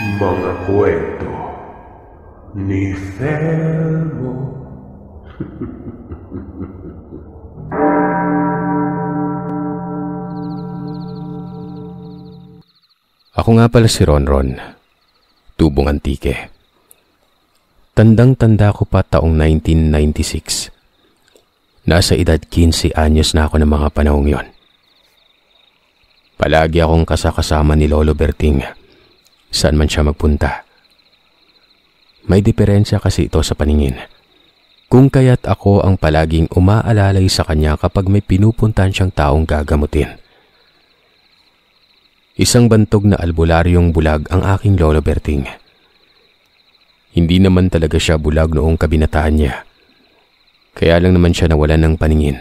mga kwento ni Thelmo. Ako nga pala si Ronron, tubong antike. Tandang-tanda ko pa taong 1996. Nasa edad 15 anyos na ako ng mga panahong yon. Palagi akong kasakasama ni Lolo Berting saan man siya magpunta. May diferensya kasi ito sa paningin. Kung kaya't ako ang palaging umaalalay sa kanya kapag may pinupuntahan siyang taong gagamutin. Isang bantog na albularyong bulag ang aking lolo Berting. Hindi naman talaga siya bulag noong kabinataan niya. Kaya lang naman siya nawalan ng paningin.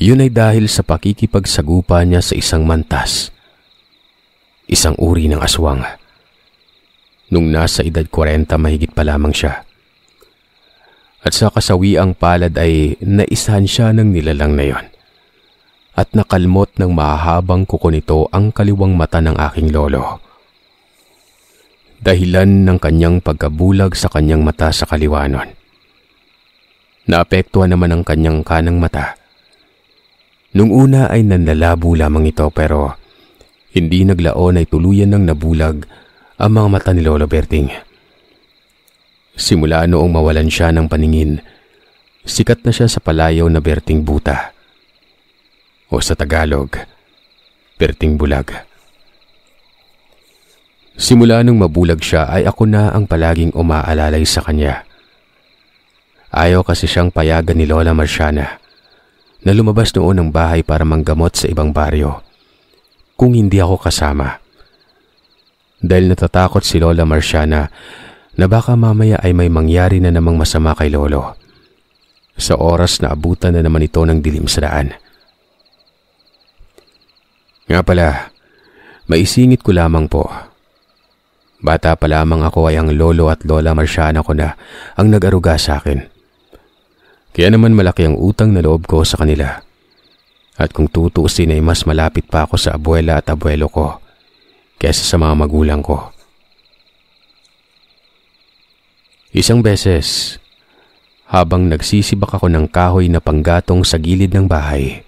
Yun ay dahil sa pakikipagsagupa niya sa isang mantas isang uri ng aswang. Nung nasa edad 40 mahigit pa lamang siya. At sa kasawiang palad ay naisahan siya ng nilalang na yon. At nakalmot ng mahahabang kuko nito ang kaliwang mata ng aking lolo. Dahilan ng kanyang pagkabulag sa kanyang mata sa kaliwanon. Naapektuhan naman ang kanyang kanang mata. Nung una ay nanlalabo lamang ito pero hindi naglaon ay tuluyan ng nabulag ang mga mata ni Lolo Berting. Simula noong mawalan siya ng paningin, sikat na siya sa palayaw na Berting Buta. O sa Tagalog, Berting Bulag. Simula nung mabulag siya ay ako na ang palaging umaalalay sa kanya. Ayaw kasi siyang payagan ni Lola Marciana na lumabas noon ng bahay para manggamot sa ibang baryo kung hindi ako kasama. Dahil natatakot si Lola Marciana na baka mamaya ay may mangyari na namang masama kay Lolo. Sa oras na abutan na naman ito ng dilim sa daan. Nga pala, maisingit ko lamang po. Bata pa lamang ako ay ang lolo at lola marsyana ko na ang nag-aruga sa akin. Kaya naman malaki ang utang na loob ko sa kanila. At kung tutusin ay mas malapit pa ako sa abuela at abuelo ko kaysa sa mga magulang ko. Isang beses, habang nagsisibak ako ng kahoy na panggatong sa gilid ng bahay,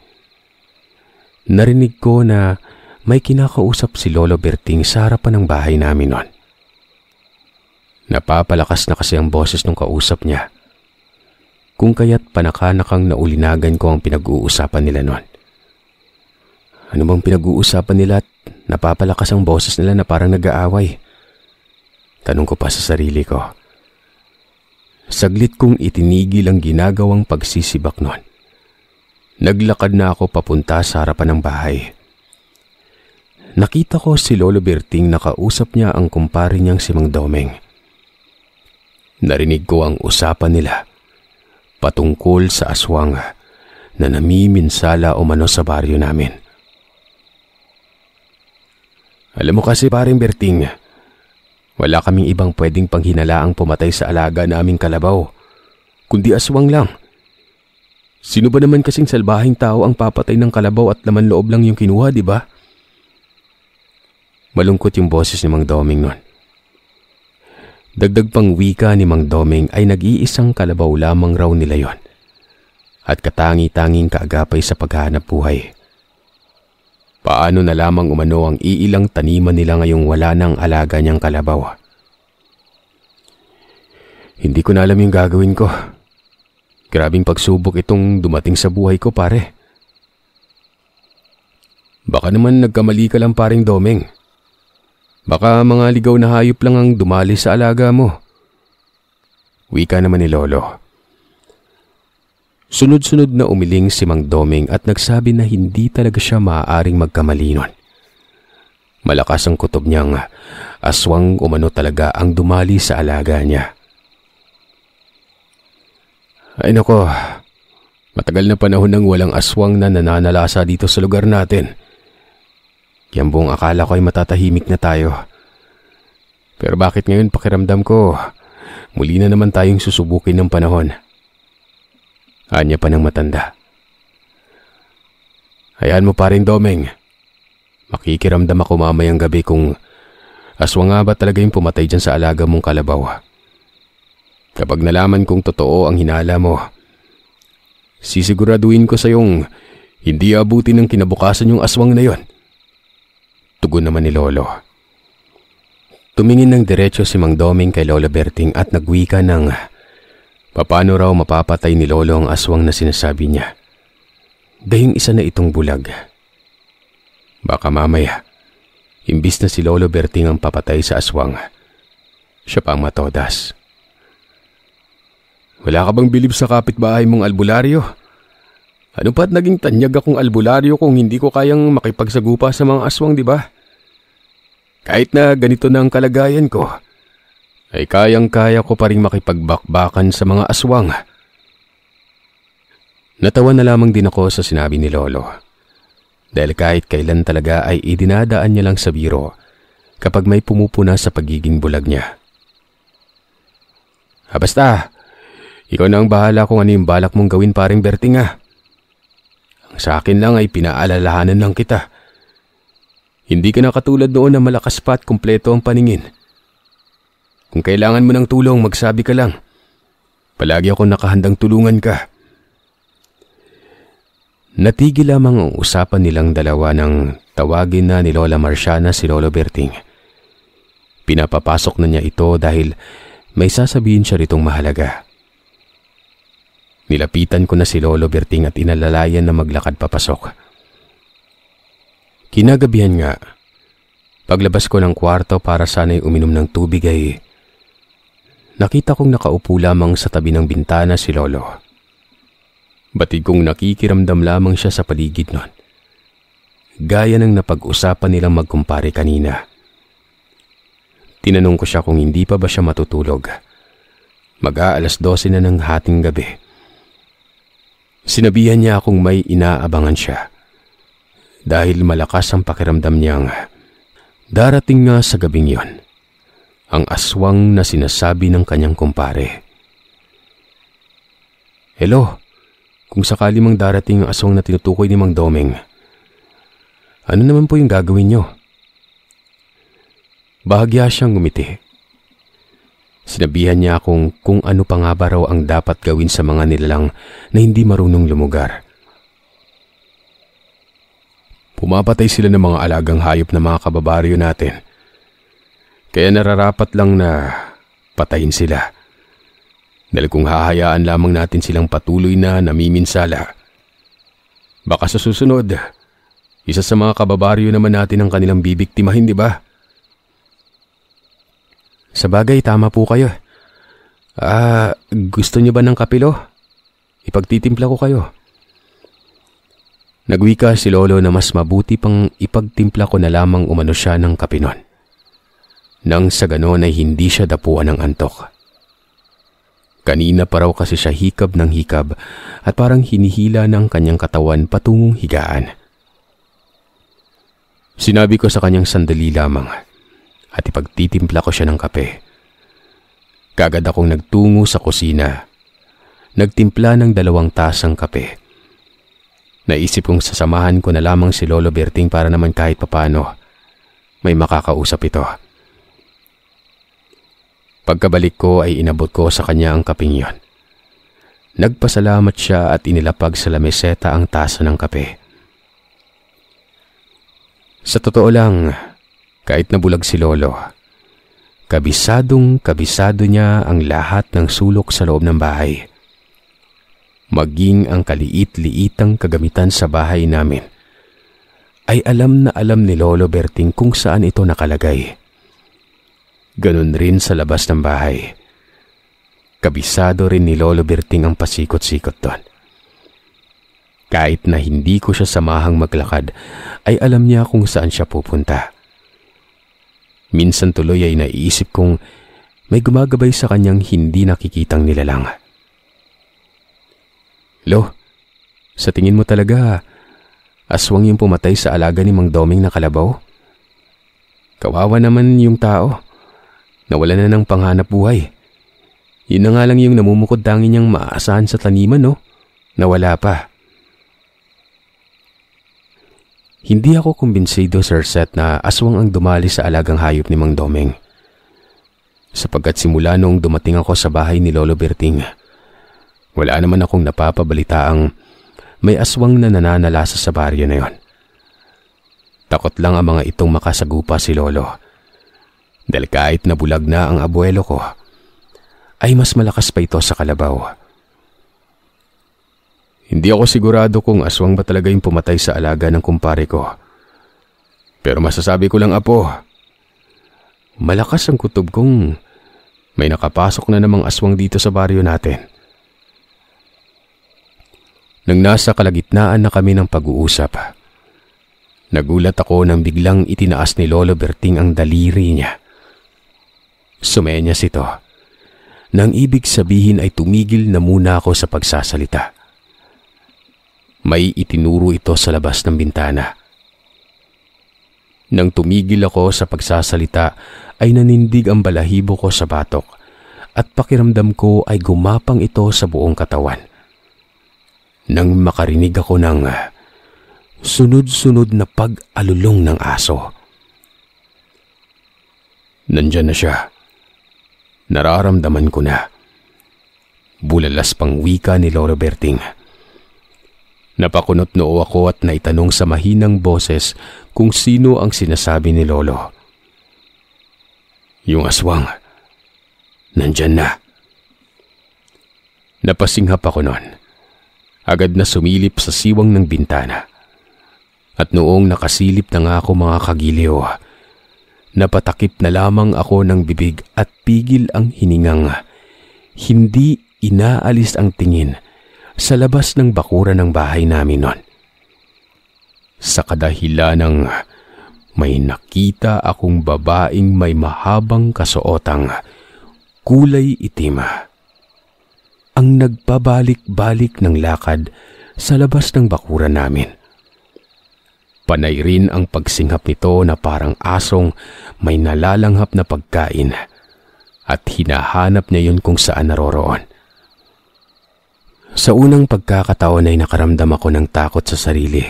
narinig ko na may kinakausap si Lolo Berting sa harapan ng bahay namin noon. Napapalakas na kasi ang boses ng kausap niya. Kung kaya't panakanakang naulinagan ko ang pinag-uusapan nila noon. Ano bang pinag-uusapan nila at napapalakas ang boses nila na parang nag-aaway? Tanong ko pa sa sarili ko. Saglit kong itinigil ang ginagawang pagsisibak noon. Naglakad na ako papunta sa harapan ng bahay. Nakita ko si Lolo Berting nakausap niya ang kumpare niyang si Mang Domeng. Narinig ko ang usapan nila patungkol sa aswang na namiminsala o umano sa baryo namin. Alam mo kasi paring Berting, wala kaming ibang pwedeng panghinalaang pumatay sa alaga naming kalabaw, kundi aswang lang. Sino ba naman kasing salbahing tao ang papatay ng kalabaw at laman loob lang yung kinuha, di ba? Malungkot yung boses ni Mang Doming nun. Dagdag pang wika ni Mang Doming ay nag-iisang kalabaw lamang raw nila yon at katangi-tanging kaagapay sa paghahanap buhay. Paano na lamang umano ang iilang taniman nila ngayong wala nang alaga niyang kalabaw? Hindi ko na alam yung gagawin ko. Grabing pagsubok itong dumating sa buhay ko, pare. Baka naman nagkamali ka lang paring domeng. Baka mga ligaw na hayop lang ang dumali sa alaga mo. Wika naman ni Lolo. Sunod-sunod na umiling si Mang Doming at nagsabi na hindi talaga siya maaaring magkamali Malakas ang kutob niyang aswang umano talaga ang dumali sa alaga niya. Ay nako, matagal na panahon nang walang aswang na nananalasa dito sa lugar natin. Yan buong akala ko ay matatahimik na tayo. Pero bakit ngayon pakiramdam ko, muli na naman tayong susubukin ng panahon. Anya pa ng matanda. Hayaan mo pa rin, Domeng. Makikiramdam ako mamayang gabi kung aswang nga ba talaga yung pumatay dyan sa alaga mong kalabaw. Kapag nalaman kong totoo ang hinala mo, sisiguraduhin ko sa yung hindi abutin ng kinabukasan yung aswang na yon. Tugon naman ni Lolo. Tumingin ng diretsyo si Mang Doming kay Lola Berting at nagwika ng Paano raw mapapatay ni Lolo ang aswang na sinasabi niya? Gayong isa na itong bulag. Baka mamaya, imbis na si Lolo Berting ang papatay sa aswang, siya pang matodas. Wala ka bang bilib sa kapitbahay mong albularyo? Ano pa't naging tanyag akong albularyo kung hindi ko kayang makipagsagupa sa mga aswang, di ba? Kahit na ganito na ang kalagayan ko, ay kayang-kaya ko pa rin makipagbakbakan sa mga aswang. Natawa na lamang din ako sa sinabi ni Lolo. Dahil kahit kailan talaga ay idinadaan niya lang sa biro kapag may pumupuna sa pagiging bulag niya. Ah, basta, ikaw na ang bahala kung ano yung balak mong gawin paring Berting ah. Ang sa akin lang ay pinaalalahanan lang kita. Hindi ka na katulad noon na malakas pa at kumpleto ang paningin. Kung kailangan mo ng tulong, magsabi ka lang. Palagi ako nakahandang tulungan ka. Natigil lamang ang usapan nilang dalawa nang tawagin na ni Lola Marciana si Lolo Berting. Pinapapasok na niya ito dahil may sasabihin siya ritong mahalaga. Nilapitan ko na si Lolo Berting at inalalayan na maglakad papasok. Kinagabihan nga, paglabas ko ng kwarto para sana'y uminom ng tubig ay nakita kong nakaupo lamang sa tabi ng bintana si Lolo. Batid kong nakikiramdam lamang siya sa paligid nun. Gaya ng napag-usapan nilang magkumpare kanina. Tinanong ko siya kung hindi pa ba siya matutulog. Mag-aalas 12 na ng hating gabi. Sinabihan niya akong may inaabangan siya. Dahil malakas ang pakiramdam niyang darating nga sa gabing yon ang aswang na sinasabi ng kanyang kumpare. Hello, kung sakali mang darating ang aswang na tinutukoy ni Mang Doming, ano naman po yung gagawin nyo? Bahagya siyang gumiti. Sinabihan niya akong kung ano pa nga ba raw ang dapat gawin sa mga nilalang na hindi marunong lumugar. Pumapatay sila ng mga alagang hayop na mga kababaryo natin kaya nararapat lang na patayin sila. Dahil kung hahayaan lamang natin silang patuloy na namiminsala, baka sa susunod, isa sa mga kababaryo naman natin ang kanilang bibiktima, hindi ba? Sa bagay, tama po kayo. Ah, gusto niyo ba ng kapilo? Ipagtitimpla ko kayo. Nagwika si Lolo na mas mabuti pang ipagtimpla ko na lamang umano siya ng kapinon nang sa ganon ay hindi siya dapuan ng antok. Kanina pa raw kasi siya hikab ng hikab at parang hinihila ng kanyang katawan patungong higaan. Sinabi ko sa kanyang sandali lamang at ipagtitimpla ko siya ng kape. Kagad akong nagtungo sa kusina. Nagtimpla ng dalawang tasang kape. Naisip kong sasamahan ko na lamang si Lolo Berting para naman kahit papano may makakausap ito. Pagkabalik ko ay inabot ko sa kanya ang kaping yon. Nagpasalamat siya at inilapag sa lameseta ang tasa ng kape. Sa totoo lang, kahit nabulag si Lolo, kabisadong kabisado niya ang lahat ng sulok sa loob ng bahay. Maging ang kaliit-liitang kagamitan sa bahay namin ay alam na alam ni Lolo Berting kung saan ito nakalagay. Ganun rin sa labas ng bahay. Kabisado rin ni Lolo Berting ang pasikot-sikot doon. Kahit na hindi ko siya samahang maglakad, ay alam niya kung saan siya pupunta. Minsan tuloy ay naiisip kong may gumagabay sa kanyang hindi nakikitang nilalang. Lo, sa tingin mo talaga, aswang yung pumatay sa alaga ni Mang Doming na kalabaw? Kawawa naman yung tao. Nawala na ng panghanap buhay. Yun na nga lang yung namumukod tangin niyang maaasahan sa taniman, no? Nawala pa. Hindi ako kumbinsido, Sir Seth, na aswang ang dumali sa alagang hayop ni Mang Doming. Sapagkat simula noong dumating ako sa bahay ni Lolo Berting, wala naman akong napapabalitaang may aswang na nananalasa sa baryo na yon. Takot lang ang mga itong makasagupa si Lolo dahil kahit nabulag na ang abuelo ko, ay mas malakas pa ito sa kalabaw. Hindi ako sigurado kung aswang ba talaga yung pumatay sa alaga ng kumpare ko. Pero masasabi ko lang apo, malakas ang kutob kong may nakapasok na namang aswang dito sa baryo natin. Nang nasa kalagitnaan na kami ng pag-uusap, nagulat ako nang biglang itinaas ni Lolo Berting ang daliri niya. Sumenyas ito. Nang ibig sabihin ay tumigil na muna ako sa pagsasalita. May itinuro ito sa labas ng bintana. Nang tumigil ako sa pagsasalita ay nanindig ang balahibo ko sa batok at pakiramdam ko ay gumapang ito sa buong katawan. Nang makarinig ako ng sunod-sunod na pag-alulong ng aso. Nandyan na siya. Nararamdaman ko na. Bulalas pang wika ni Laura Berting. Napakunot noo ako at naitanong sa mahinang boses kung sino ang sinasabi ni Lolo. Yung aswang, nandyan na. Napasinghap ako noon. Agad na sumilip sa siwang ng bintana. At noong nakasilip na nga ako mga kagiliw, Napatakip na lamang ako ng bibig at pigil ang hiningang. Hindi inaalis ang tingin sa labas ng bakura ng bahay namin noon. Sa kadahilan ng may nakita akong babaeng may mahabang kasuotang kulay itim. Ang nagbabalik-balik ng lakad sa labas ng bakura namin. Panay rin ang pagsinghap nito na parang asong may nalalanghap na pagkain at hinahanap niya yun kung saan naroroon. Sa unang pagkakataon ay nakaramdam ako ng takot sa sarili.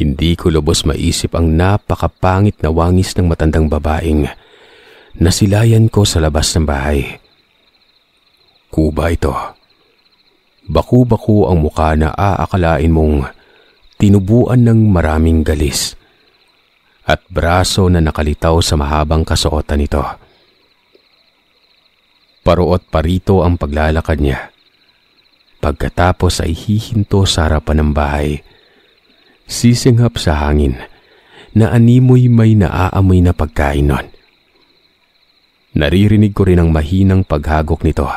Hindi ko lubos maisip ang napakapangit na wangis ng matandang babaeng na silayan ko sa labas ng bahay. Kuba ito. Baku-baku ang mukha na aakalain mong tinubuan ng maraming galis at braso na nakalitaw sa mahabang kasuotan nito. Paruot parito ang paglalakad niya. Pagkatapos ay hihinto sa harapan ng bahay. Sisinghap sa hangin na animoy may naaamoy na pagkain nun. Naririnig ko rin ang mahinang paghagok nito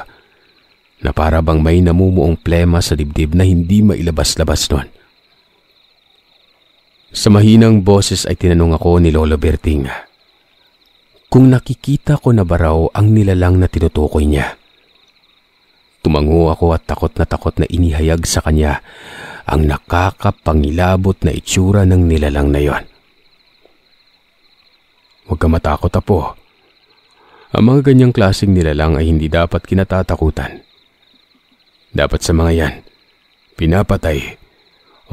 na para bang may namumuong plema sa dibdib na hindi mailabas-labas nun. Sa mahinang boses ay tinanong ako ni Lolo Berting kung nakikita ko na baraw ang nilalang na tinutukoy niya. Tumango ako at takot na takot na inihayag sa kanya ang nakakapangilabot na itsura ng nilalang na yon. Huwag ka matakot, Apo. Ang mga ganyang klaseng nilalang ay hindi dapat kinatatakutan. Dapat sa mga yan, pinapatay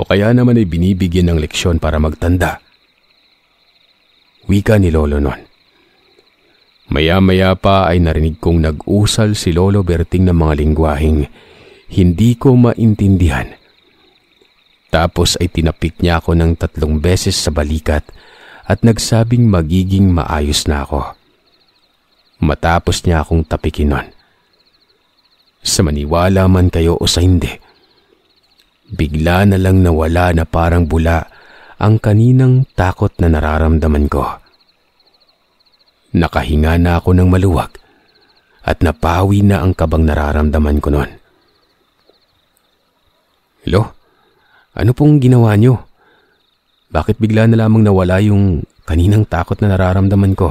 o kaya naman ay binibigyan ng leksyon para magtanda. Wika ni Lolo noon. Maya-maya pa ay narinig kong nag-usal si Lolo Berting ng mga lingwaheng hindi ko maintindihan. Tapos ay tinapik niya ako ng tatlong beses sa balikat at nagsabing magiging maayos na ako. Matapos niya akong tapikin nun. Sa maniwala man kayo o sa hindi, Bigla na lang nawala na parang bula ang kaninang takot na nararamdaman ko. Nakahinga na ako ng maluwag at napawi na ang kabang nararamdaman ko noon. Hello? Ano pong ginawa niyo? Bakit bigla na lamang nawala yung kaninang takot na nararamdaman ko?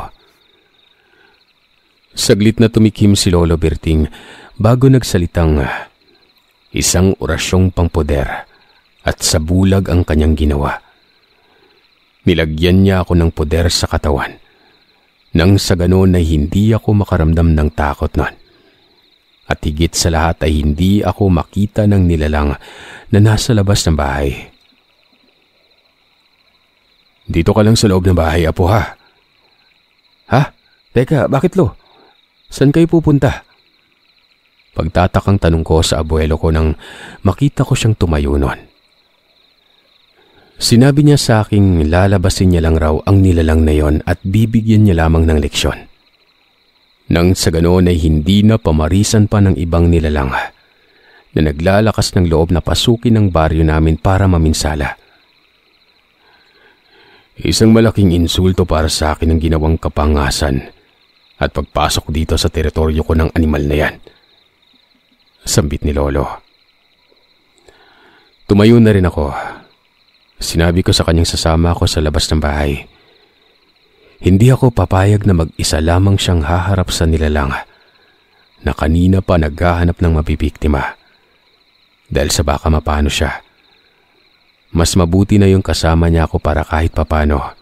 Saglit na tumikim si Lolo Berting bago nagsalitang isang orasyong pangpoder at sa bulag ang kanyang ginawa. Nilagyan niya ako ng poder sa katawan nang sa ganoon ay hindi ako makaramdam ng takot nun. At higit sa lahat ay hindi ako makita ng nilalang na nasa labas ng bahay. Dito ka lang sa loob ng bahay, Apo ha. Ha? Teka, bakit lo? Saan kayo pupunta? Pagtatakang tanong ko sa abuelo ko nang makita ko siyang tumayo noon. Sinabi niya sa akin lalabasin niya lang raw ang nilalang na yon at bibigyan niya lamang ng leksyon. Nang sa ganoon ay hindi na pamarisan pa ng ibang nilalang na naglalakas ng loob na pasukin ang baryo namin para maminsala. Isang malaking insulto para sa akin ang ginawang kapangasan at pagpasok dito sa teritoryo ko ng animal na yan. Sambit ni Lolo. Tumayo na rin ako. Sinabi ko sa kanyang sasama ako sa labas ng bahay. Hindi ako papayag na mag-isa lamang siyang haharap sa nilalang na kanina pa naghahanap ng mabibiktima. Dahil sa baka mapano siya. Mas mabuti na yung kasama niya ako para kahit papano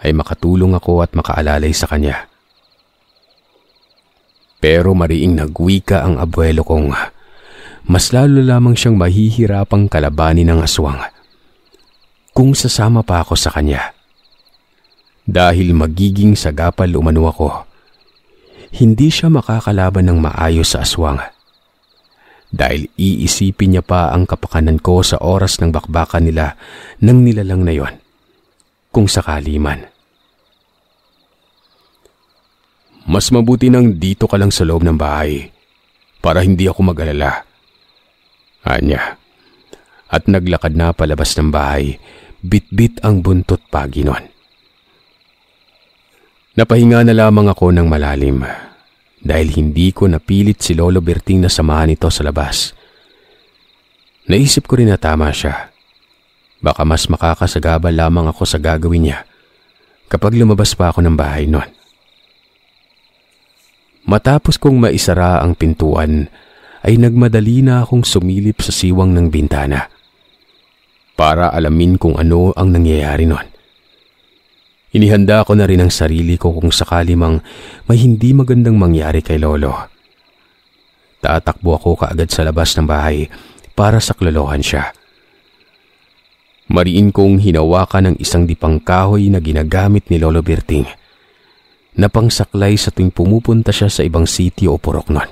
ay makatulong ako at makaalalay sa kanya. Pero mariing nagwika ang abuelo kong mas lalo lamang siyang mahihirapang kalabanin ng aswang. Kung sasama pa ako sa kanya. Dahil magiging sagapal umano ako, hindi siya makakalaban ng maayos sa aswang. Dahil iisipin niya pa ang kapakanan ko sa oras ng bakbakan nila nang nilalang na yon. Kung sakali man. Mas mabuti nang dito ka lang sa loob ng bahay para hindi ako mag-alala. Anya. At naglakad na palabas ng bahay, bitbit -bit ang buntot pagi nun. Napahinga na lamang ako ng malalim dahil hindi ko napilit si Lolo Berting na samahan ito sa labas. Naisip ko rin na tama siya. Baka mas makakasagaba lamang ako sa gagawin niya kapag lumabas pa ako ng bahay noon. Matapos kong maisara ang pintuan, ay nagmadali na akong sumilip sa siwang ng bintana para alamin kung ano ang nangyayari noon. Inihanda ko na rin ang sarili ko kung sakali mang may hindi magandang mangyari kay Lolo. Tatakbo ako kaagad sa labas ng bahay para saklolohan siya. Mariin kong hinawakan ng isang dipang kahoy na ginagamit ni Lolo Berting na pangsaklay sa tuwing pumupunta siya sa ibang sitio o poroknon.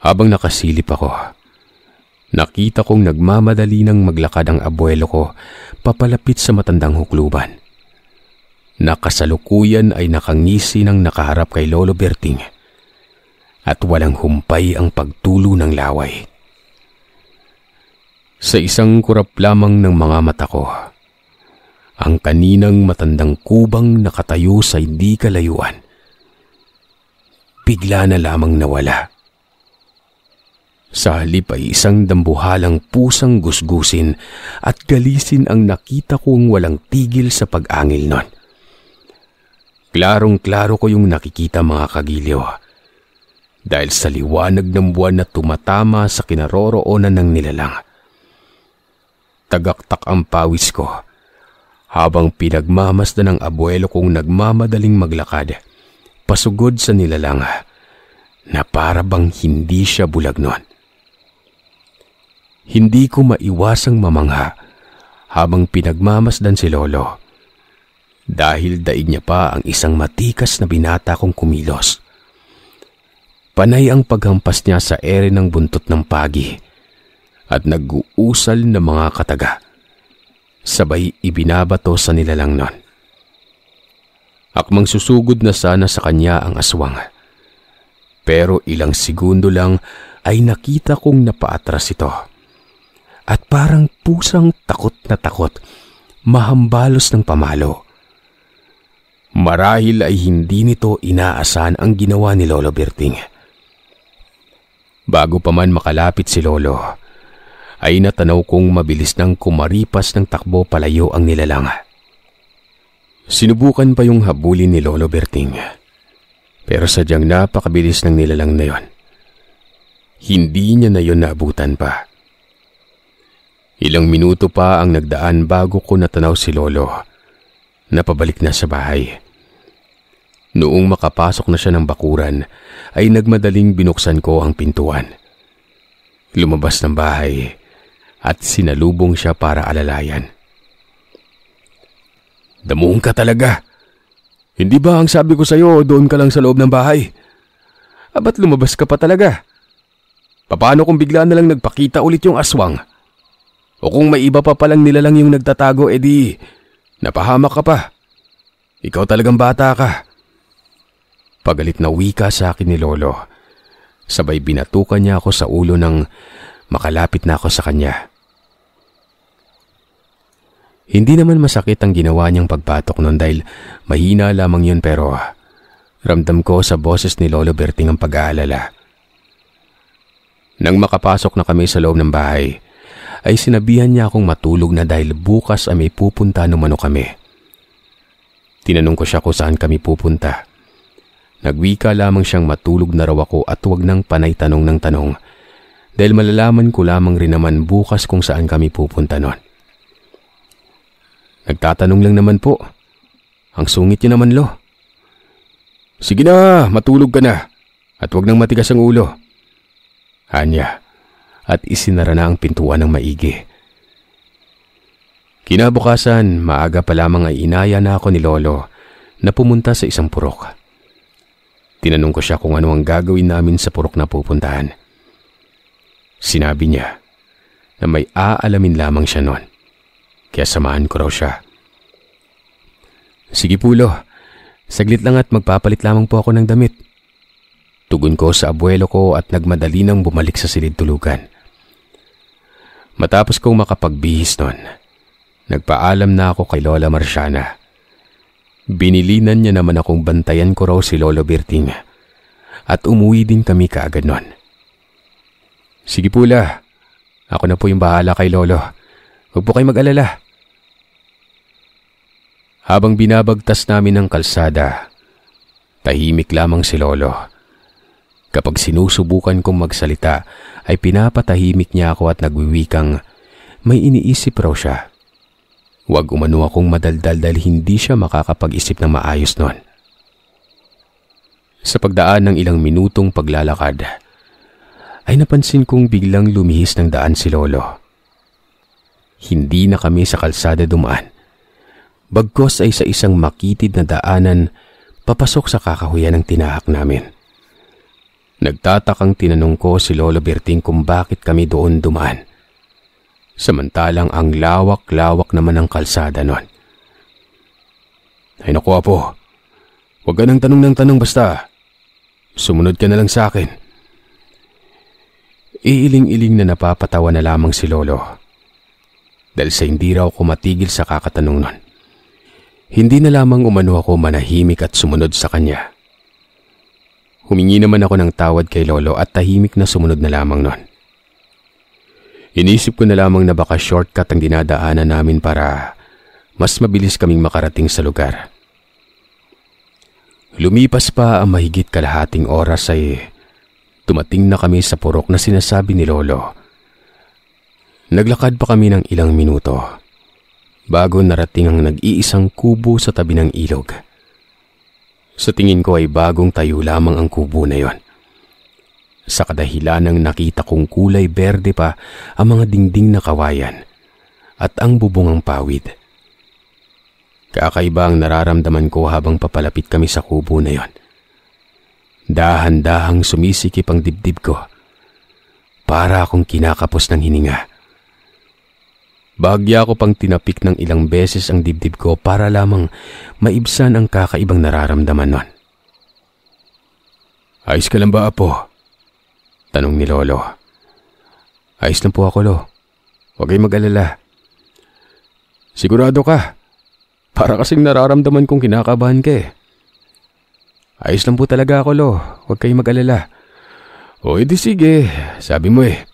Habang nakasilip ako, nakita kong nagmamadali ng maglakad ang abuelo ko papalapit sa matandang hukluban. Nakasalukuyan ay nakangisi ng nakaharap kay Lolo Berting at walang humpay ang pagtulo ng laway. Sa isang kurap lamang ng mga mata ko, ang kaninang matandang kubang nakatayo sa hindi kalayuan. Bigla na lamang nawala. Sa halip ay isang dambuhalang pusang gusgusin at galisin ang nakita kong walang tigil sa pag-angil nun. Klarong-klaro ko yung nakikita mga kagiliw. Dahil sa liwanag ng buwan na tumatama sa kinaroroonan ng nilalang. Tagaktak ang pawis ko habang pinagmamasdan ng abuelo kong nagmamadaling maglakad. Pasugod sa nilalanga na para bang hindi siya bulag noon. Hindi ko maiwasang mamangha habang pinagmamasdan si Lolo dahil daig niya pa ang isang matikas na binata kong kumilos. Panay ang paghampas niya sa ere ng buntot ng pagi at nag-uusal ng mga kataga sabay ibinabato sa nilalang nun. Akmang susugod na sana sa kanya ang aswang. Pero ilang segundo lang ay nakita kong napaatras ito. At parang pusang takot na takot, mahambalos ng pamalo. Marahil ay hindi nito inaasahan ang ginawa ni Lolo Berting. Bago pa man makalapit si Lolo, ay natanaw kong mabilis nang kumaripas ng takbo palayo ang nilalanga. Sinubukan pa yung habulin ni Lolo Berting. Pero sadyang napakabilis ng nilalang na yon. Hindi niya na yon naabutan pa. Ilang minuto pa ang nagdaan bago ko natanaw si Lolo. Napabalik na sa bahay. Noong makapasok na siya ng bakuran, ay nagmadaling binuksan ko ang pintuan. Lumabas ng bahay at sinalubong siya para alalayan. Damuhong ka talaga. Hindi ba ang sabi ko sa'yo doon ka lang sa loob ng bahay? Abat lumabas ka pa talaga. Paano kung bigla na lang nagpakita ulit yung aswang? O kung may iba pa palang nila lang yung nagtatago, edi eh napahamak ka pa. Ikaw talagang bata ka. Pagalit na wika sa akin ni Lolo. Sabay binatukan niya ako sa ulo ng makalapit na ako sa kanya. Hindi naman masakit ang ginawa niyang pagpatok nun dahil mahina lamang yun pero ah, ramdam ko sa boses ni Lolo Berting ang pag-aalala. Nang makapasok na kami sa loob ng bahay, ay sinabihan niya akong matulog na dahil bukas ay may pupunta numano kami. Tinanong ko siya kung saan kami pupunta. Nagwika lamang siyang matulog na raw ako at huwag nang panay tanong ng tanong dahil malalaman ko lamang rin naman bukas kung saan kami pupunta noon. Nagtatanong lang naman po. Ang sungit niya naman, lo. Sige na, matulog ka na. At wag nang matigas ang ulo. Anya, at isinara na ang pintuan ng maigi. Kinabukasan, maaga pa lamang ay inaya na ako ni Lolo na pumunta sa isang purok. Tinanong ko siya kung ano ang gagawin namin sa purok na pupuntahan. Sinabi niya na may aalamin lamang siya noon kaya samahan ko raw siya. Sige pulo, saglit lang at magpapalit lamang po ako ng damit. Tugon ko sa abuelo ko at nagmadali nang bumalik sa silid tulugan. Matapos kong makapagbihis nun, nagpaalam na ako kay Lola Marciana. Binilinan niya naman akong bantayan ko raw si Lolo Berting at umuwi din kami kaagad nun. Sige pula, ako na po yung bahala kay Lolo. Huwag po kayong mag-alala. Habang binabagtas namin ang kalsada, tahimik lamang si Lolo. Kapag sinusubukan kong magsalita, ay pinapatahimik niya ako at nagwiwikang may iniisip raw siya. Huwag umano akong madaldal dahil hindi siya makakapag-isip ng maayos noon. Sa pagdaan ng ilang minutong paglalakad, ay napansin kong biglang lumihis ng daan si Lolo. Hindi na kami sa kalsada dumaan. Bagkos ay sa isang makitid na daanan papasok sa kakahuyan ng tinahak namin. Nagtatakang tinanong ko si Lolo Berting kung bakit kami doon dumaan. Samantalang ang lawak-lawak naman ng kalsada noon. Ay naku po, huwag ka nang tanong ng tanong basta. Sumunod ka na lang sa akin. Iiling-iling na napapatawa na lamang si Lolo dahil sa hindi raw ako matigil sa kakatanong nun. Hindi na lamang umano ako manahimik at sumunod sa kanya. Humingi naman ako ng tawad kay Lolo at tahimik na sumunod na lamang nun. Inisip ko na lamang na baka shortcut ang dinadaanan namin para mas mabilis kaming makarating sa lugar. Lumipas pa ang mahigit kalahating oras ay tumating na kami sa purok na sinasabi ni Lolo Naglakad pa kami ng ilang minuto bago narating ang nag-iisang kubo sa tabi ng ilog. Sa tingin ko ay bagong tayo lamang ang kubo na yon. Sa kadahilan ng nakita kong kulay berde pa ang mga dingding na kawayan at ang bubong pawid. Kakaiba ang nararamdaman ko habang papalapit kami sa kubo na yon. Dahan-dahang sumisikip ang dibdib ko para akong kinakapos ng hininga. Bagya ko pang tinapik ng ilang beses ang dibdib ko para lamang maibsan ang kakaibang nararamdaman nun. Ayos ka lang ba, Apo? Tanong ni Lolo. Ayos lang po ako, Lo. Huwag kayo mag-alala. Sigurado ka. Para kasing nararamdaman kong kinakabahan ka eh. Ayos lang po talaga ako, Lo. Huwag kayo mag-alala. O, edi sige. Sabi mo eh.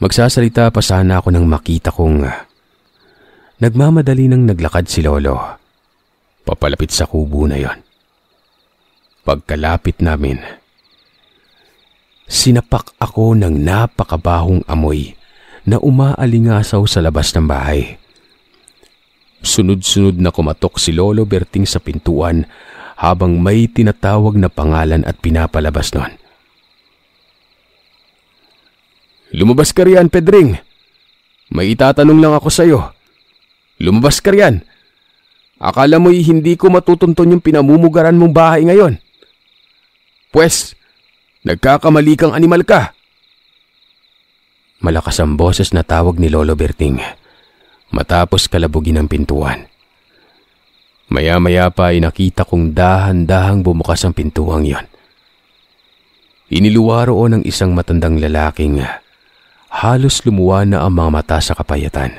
Magsasalita pa sana ako nang makita kong ah, nagmamadali nang naglakad si Lolo. Papalapit sa kubo na yon. Pagkalapit namin, sinapak ako ng napakabahong amoy na umaalingasaw sa labas ng bahay. Sunod-sunod na kumatok si Lolo Berting sa pintuan habang may tinatawag na pangalan at pinapalabas noon. Lumabas ka riyan, Pedring. May itatanong lang ako sa'yo. Lumabas ka riyan. Akala mo'y hindi ko matutunton yung pinamumugaran mong bahay ngayon. Pwes, nagkakamali kang animal ka. Malakas ang boses na tawag ni Lolo Berting matapos kalabugin ang pintuan. Maya-maya pa ay nakita kong dahan-dahang bumukas ang pintuang yon. Iniluwa roon ng isang matandang lalaking halos lumuwa na ang mga mata sa kapayatan.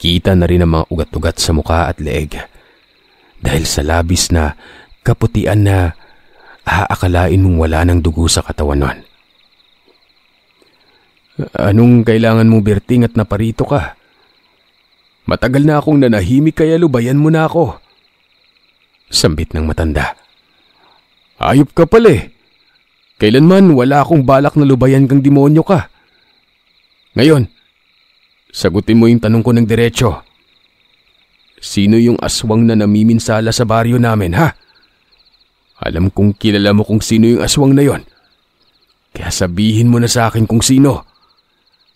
Kita na rin ang mga ugat-ugat sa mukha at leeg dahil sa labis na kaputian na aakalain mong wala ng dugo sa katawan nun. Anong kailangan mo, Berting, at naparito ka? Matagal na akong nanahimik kaya lubayan mo na ako. Sambit ng matanda. Ayop ka pala eh. Kailanman wala akong balak na lubayan kang demonyo ka. Ngayon, sagutin mo yung tanong ko ng diretsyo. Sino yung aswang na namiminsala sa baryo namin, ha? Alam kong kilala mo kung sino yung aswang na yon. Kaya sabihin mo na sa akin kung sino.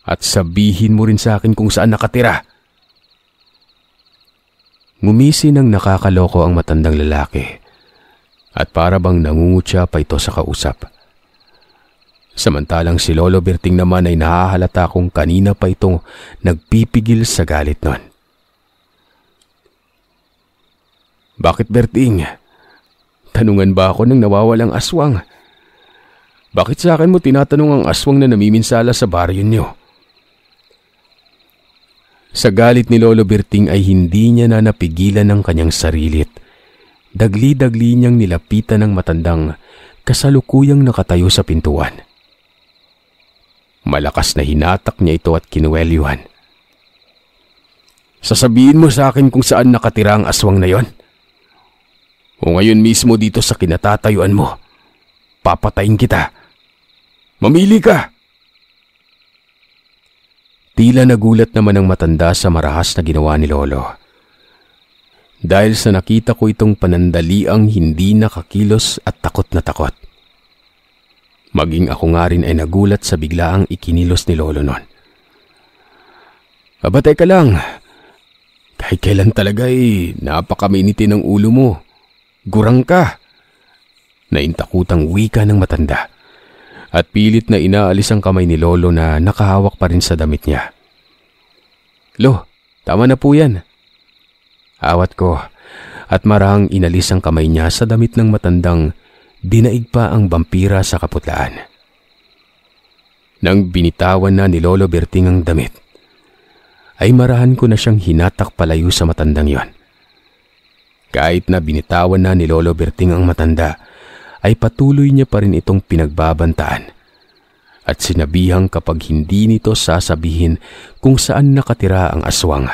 At sabihin mo rin sa akin kung saan nakatira. Ngumisi ng nakakaloko ang matandang lalaki. At para bang nangungutya pa ito sa kausap. Samantalang si Lolo Berting naman ay nahahalata kung kanina pa itong nagpipigil sa galit nun. Bakit Berting? Tanungan ba ako ng nawawalang aswang? Bakit sa akin mo tinatanong ang aswang na namiminsala sa baryo niyo? Sa galit ni Lolo Berting ay hindi niya na napigilan ang kanyang sarilit. Dagli-dagli niyang nilapitan ng matandang kasalukuyang nakatayo sa pintuan. Malakas na hinatak niya ito at kinuwelyuhan. Sasabihin mo sa akin kung saan nakatira ang aswang na yon? O ngayon mismo dito sa kinatatayuan mo, papatayin kita. Mamili ka! Tila nagulat naman ang matanda sa marahas na ginawa ni Lolo. Dahil sa nakita ko itong panandaliang hindi nakakilos at takot na takot. Maging ako nga rin ay nagulat sa biglaang ikinilos ni Lolo noon. Abatay ka lang. Kahit kailan talaga eh, napakainitin ng ulo mo. Gurang ka. Naintakutang wika ng matanda. At pilit na inaalis ang kamay ni Lolo na nakahawak pa rin sa damit niya. Lo, tama na po yan. Awat ko at marahang inalis ang kamay niya sa damit ng matandang dinaig pa ang vampira sa kaputlaan. Nang binitawan na ni Lolo Berting ang damit, ay marahan ko na siyang hinatak palayo sa matandang yon. Kahit na binitawan na ni Lolo Berting ang matanda, ay patuloy niya pa rin itong pinagbabantaan. At sinabihang kapag hindi nito sasabihin kung saan nakatira ang aswang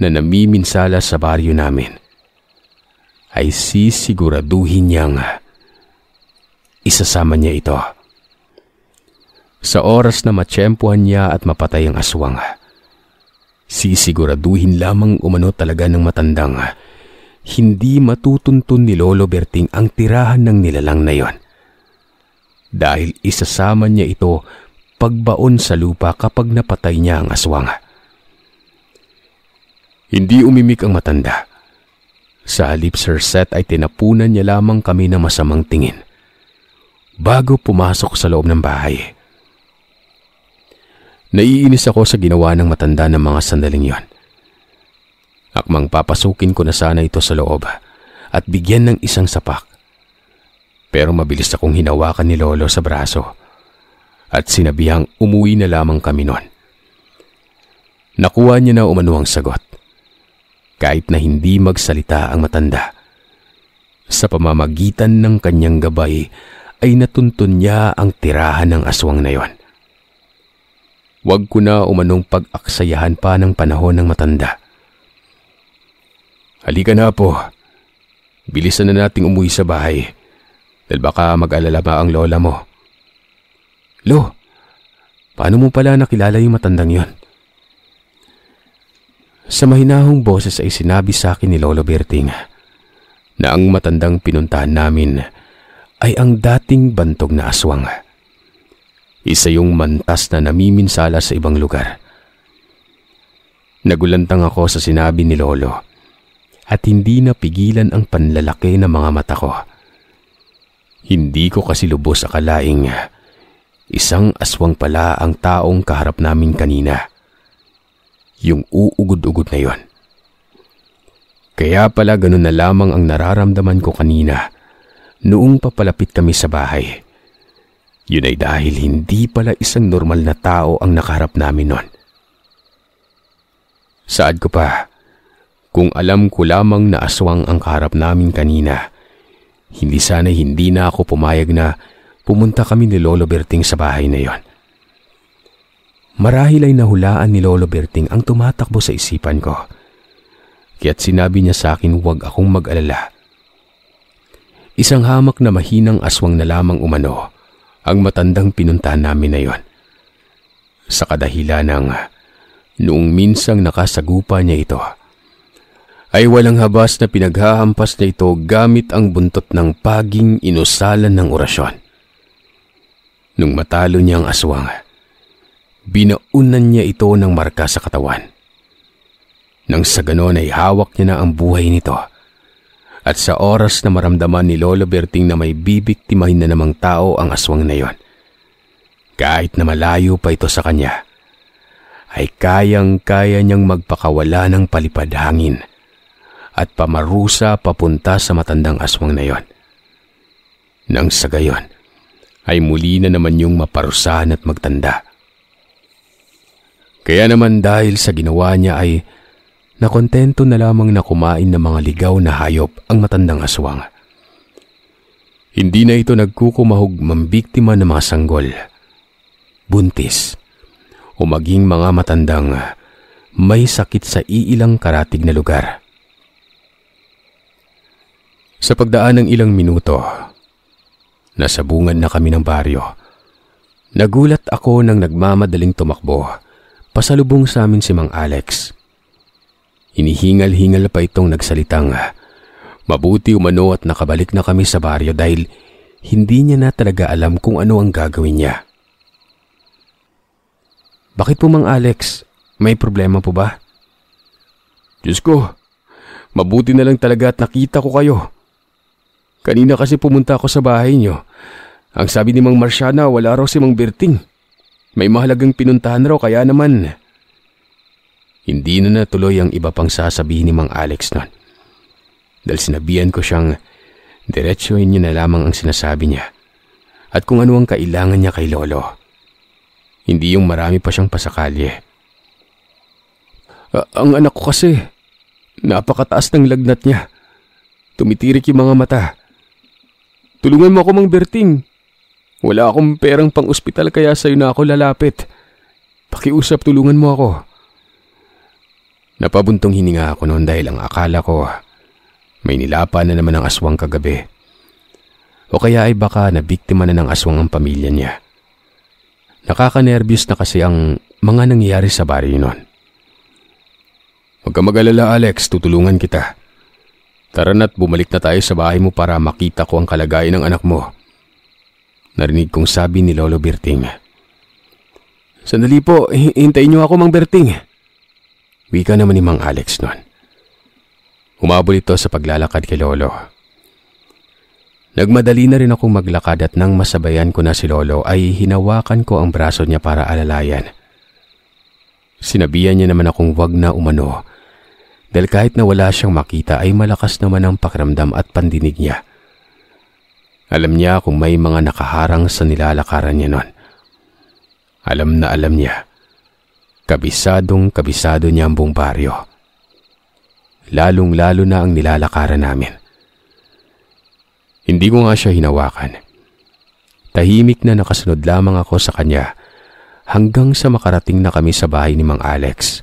na namiminsala sa baryo namin, ay sisiguraduhin niyang isasama niya ito. Sa oras na matsyempohan niya at mapatay ang aswang, sisiguraduhin lamang umano talaga ng matandang hindi matutuntun ni Lolo Berting ang tirahan ng nilalang na yon. Dahil isasama niya ito pagbaon sa lupa kapag napatay niya ang aswang. Hindi umimik ang matanda. Sa halip Sir Seth ay tinapunan niya lamang kami na masamang tingin bago pumasok sa loob ng bahay. Naiinis ako sa ginawa ng matanda ng mga sandaling yon. Akmang papasukin ko na sana ito sa loob at bigyan ng isang sapak. Pero mabilis akong hinawakan ni Lolo sa braso at sinabihang umuwi na lamang kami noon. Nakuha niya na umano ang sagot kahit na hindi magsalita ang matanda. Sa pamamagitan ng kanyang gabay ay natuntun niya ang tirahan ng aswang na yon. Huwag ko na umanong pag-aksayahan pa ng panahon ng matanda. Halika na po. Bilisan na nating umuwi sa bahay. Dahil baka mag-alala ba ang lola mo? Lo, paano mo pala nakilala yung matandang yon? Sa mahinahong boses ay sinabi sa akin ni Lolo Berting na ang matandang pinuntahan namin ay ang dating bantog na aswang. Isa yung mantas na namiminsala sa ibang lugar. Nagulantang ako sa sinabi ni Lolo at hindi napigilan ang panlalaki ng mga mata ko. Hindi ko kasi lubos akalaing isang aswang pala ang taong kaharap namin kanina. Yung uugod-ugod na yon. Kaya pala ganun na lamang ang nararamdaman ko kanina noong papalapit kami sa bahay. Yun ay dahil hindi pala isang normal na tao ang nakaharap namin noon. Saad ko pa, kung alam ko lamang na aswang ang kaharap namin kanina, hindi sana hindi na ako pumayag na pumunta kami ni Lolo Berting sa bahay na yon. Marahil ay nahulaan ni Lolo Berting ang tumatakbo sa isipan ko. Kaya't sinabi niya sa akin huwag akong mag-alala Isang hamak na mahinang aswang na lamang umano ang matandang pinunta namin na yon. Sa kadahilan ng noong minsang nakasagupa niya ito, ay walang habas na pinaghahampas na ito gamit ang buntot ng paging inusalan ng orasyon. Nung matalo niya ang aswang, binaunan niya ito ng marka sa katawan. Nang sa ganon ay hawak niya na ang buhay nito at sa oras na maramdaman ni Lolo Berting na may bibiktimahin na namang tao ang aswang na yon. Kahit na malayo pa ito sa kanya, ay kayang-kaya niyang magpakawala ng palipad hangin at pamarusa papunta sa matandang aswang na yon. Nang sa gayon, ay muli na naman yung maparusahan at magtanda. Kaya naman dahil sa ginawa niya ay na kontento na lamang na kumain ng mga ligaw na hayop ang matandang aswang. Hindi na ito nagkukumahog mambiktima ng mga sanggol, buntis, o maging mga matandang may sakit sa iilang karatig na lugar. Sa pagdaan ng ilang minuto, nasa bungan na kami ng baryo. Nagulat ako nang nagmamadaling tumakbo, pasalubong sa amin si Mang Alex. Inihingal-hingal pa itong nagsalitang mabuti umano at nakabalik na kami sa baryo dahil hindi niya na talaga alam kung ano ang gagawin niya. Bakit po Mang Alex? May problema po ba? Diyos ko, mabuti na lang talaga at nakita ko kayo. Kanina kasi pumunta ako sa bahay niyo. Ang sabi ni Mang Marciana, wala raw si Mang Berting. May mahalagang pinuntahan raw kaya naman hindi na natuloy ang iba pang sasabihin ni Mang Alex nun. Dahil sinabihan ko siyang diretsuhin niya na lamang ang sinasabi niya at kung ano ang kailangan niya kay Lolo. Hindi yung marami pa siyang pasakalye. ang anak ko kasi, napakataas ng lagnat niya. Tumitirik yung mga mata. Tulungan mo ako mang Berting. Wala akong perang pang ospital kaya sa'yo na ako lalapit. Pakiusap tulungan mo ako. Napabuntong hininga ako noon dahil ang akala ko may nilapa na naman ang aswang kagabi. O kaya ay baka na biktima na ng aswang ang pamilya niya. Nakakanerbiyos na kasi ang mga nangyayari sa baryo noon. Huwag ka mag-alala Alex, tutulungan kita. Tara na't bumalik na tayo sa bahay mo para makita ko ang kalagayan ng anak mo. Narinig kong sabi ni Lolo Berting. Sandali po, hintayin niyo ako, Mang Berting. Wika naman ni Mang Alex noon. Humabol ito sa paglalakad kay Lolo. Nagmadali na rin akong maglakad at nang masabayan ko na si Lolo ay hinawakan ko ang braso niya para alalayan. Sinabihan niya naman akong wag na umano dahil kahit na wala siyang makita ay malakas naman ang pakiramdam at pandinig niya. Alam niya kung may mga nakaharang sa nilalakaran niya noon. Alam na alam niya Kabisadong kabisado niya ang buong baryo. Lalong-lalo na ang nilalakaran namin. Hindi ko nga siya hinawakan. Tahimik na nakasunod lamang ako sa kanya hanggang sa makarating na kami sa bahay ni Mang Alex.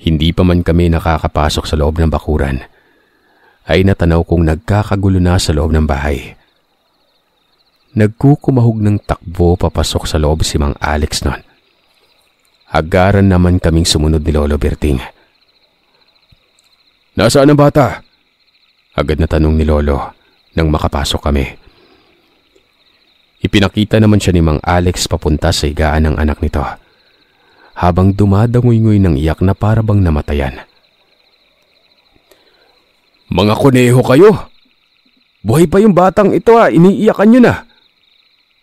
Hindi pa man kami nakakapasok sa loob ng bakuran ay natanaw kong nagkakagulo na sa loob ng bahay. Nagkukumahog ng takbo papasok sa loob si Mang Alex noon. Agaran naman kaming sumunod ni Lolo Berting. Nasaan ang bata? Agad na tanong ni Lolo nang makapasok kami. Ipinakita naman siya ni Mang Alex papunta sa higaan ng anak nito habang dumadangoy-ngoy ng iyak na para bang namatayan. Mga kuneho kayo! Buhay pa yung batang ito ha, iniiyakan nyo na!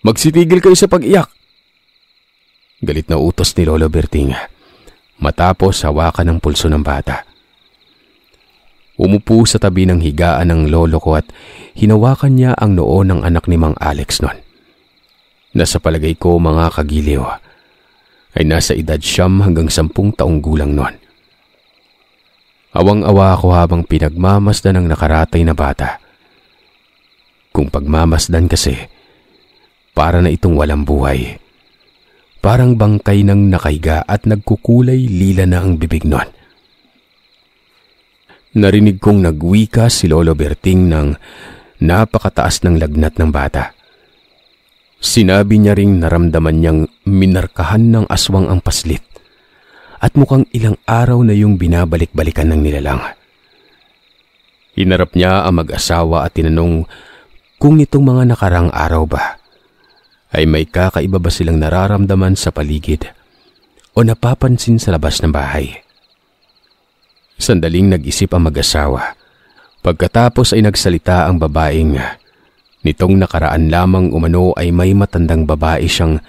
Magsitigil kayo sa pag-iyak! Galit na utos ni Lolo Berting Matapos hawakan ang pulso ng bata. Umupo sa tabi ng higaan ng lolo ko at hinawakan niya ang noo ng anak ni Mang Alex noon. Nasa palagay ko mga kagiliw ay nasa edad siyam hanggang sampung taong gulang noon. Awang-awa ako habang pinagmamasdan ang nakaratay na bata. Kung pagmamasdan kasi, para na itong walang buhay. Parang bangkay ng nakaiga at nagkukulay lila na ang bibig nun. Narinig kong nagwika si Lolo Berting ng napakataas ng lagnat ng bata. Sinabi niya ring naramdaman niyang minarkahan ng aswang ang paslit at mukhang ilang araw na yung binabalik-balikan ng nilalang. Hinarap niya ang mag-asawa at tinanong kung nitong mga nakarang araw ba ay may kakaiba ba silang nararamdaman sa paligid o napapansin sa labas ng bahay. Sandaling nag-isip ang mag-asawa. Pagkatapos ay nagsalita ang babaeng nitong nakaraan lamang umano ay may matandang babae siyang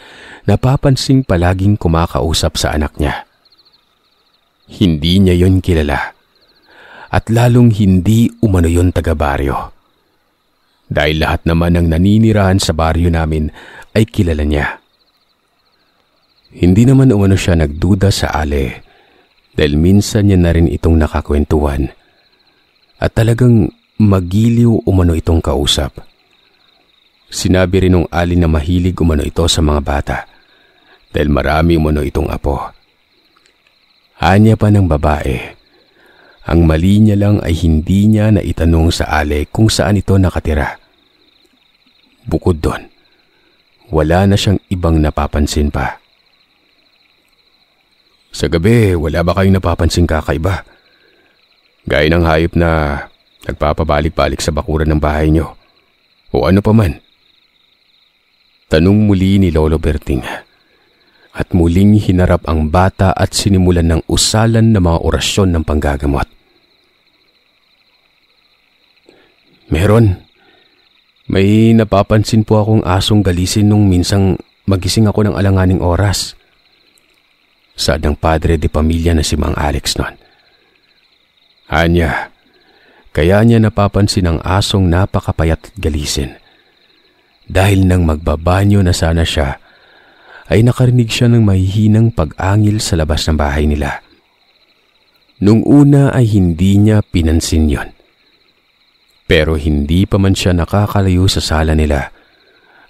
napapansing palaging kumakausap sa anak niya. Hindi niya yon kilala at lalong hindi umano yon taga-baryo. Dahil lahat naman ang naninirahan sa baryo namin ay kilala niya. Hindi naman umano siya nagduda sa Ale dahil minsan niya na rin itong nakakwentuhan at talagang magiliw umano itong kausap. Sinabi rin ng Ali na mahilig umano ito sa mga bata dahil marami umano itong apo. Anya pa ng babae ang mali niya lang ay hindi niya na itanong sa Ale kung saan ito nakatira. Bukod doon, wala na siyang ibang napapansin pa. Sa gabi, wala ba kayong napapansin kakaiba? Gaya ng hayop na nagpapabalik-balik sa bakuran ng bahay nyo. O ano pa man. Tanong muli ni Lolo Berting at muling hinarap ang bata at sinimulan ng usalan ng mga orasyon ng panggagamot. Meron. May napapansin po akong asong galisin nung minsang magising ako ng alanganing oras. Sad ng padre de pamilya na si Mang Alex noon. Anya, kaya niya napapansin ang asong napakapayat at galisin. Dahil nang magbabanyo na sana siya, ay nakarinig siya ng mahihinang pag-angil sa labas ng bahay nila. Nung una ay hindi niya pinansin yon. Pero hindi pa man siya nakakalayo sa sala nila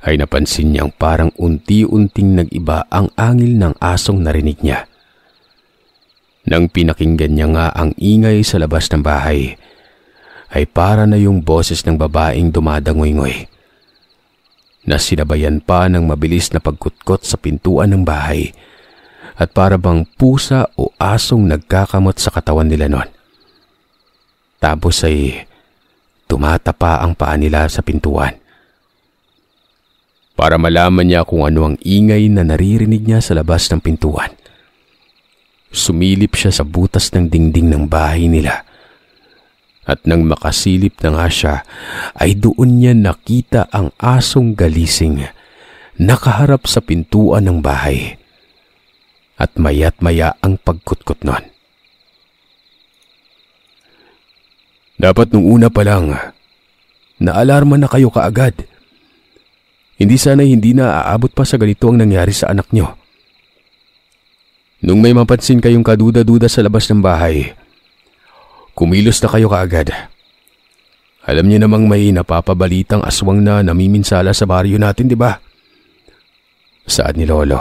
ay napansin niyang parang unti-unting nag-iba ang angil ng asong narinig niya. Nang pinakinggan niya nga ang ingay sa labas ng bahay, ay para na yung boses ng babaeng dumadangoy-ngoy. na Nasinabayan pa ng mabilis na pagkutkot sa pintuan ng bahay at para bang pusa o asong nagkakamot sa katawan nila noon. Tapos ay Tumatapa ang paa nila sa pintuan. Para malaman niya kung ano ang ingay na naririnig niya sa labas ng pintuan. Sumilip siya sa butas ng dingding ng bahay nila. At nang makasilip na nga siya, ay doon niya nakita ang asong galising nakaharap sa pintuan ng bahay. At mayat maya ang pagkutkot nun. Dapat nung una pa lang, naalarma na kayo kaagad. Hindi sana hindi na aabot pa sa ganito ang nangyari sa anak nyo. Nung may mapansin kayong kaduda-duda sa labas ng bahay, kumilos na kayo kaagad. Alam niyo namang may napapabalitang aswang na namiminsala sa baryo natin, di ba? Saad ni Lolo.